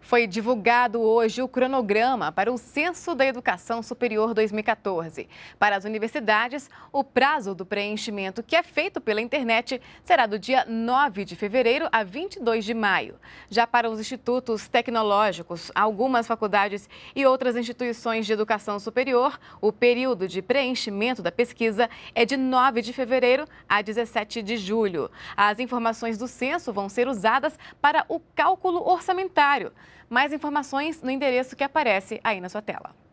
Foi divulgado hoje o cronograma para o Censo da Educação Superior 2014. Para as universidades, o prazo do preenchimento que é feito pela internet será do dia 9 de fevereiro a 22 de maio. Já para os institutos tecnológicos, algumas faculdades e outras instituições de educação superior, o período de preenchimento da pesquisa é de 9 de fevereiro a 17 de julho. As informações do censo vão ser usadas para o cálculo orçamentário. Mais informações no endereço que aparece aí na sua tela.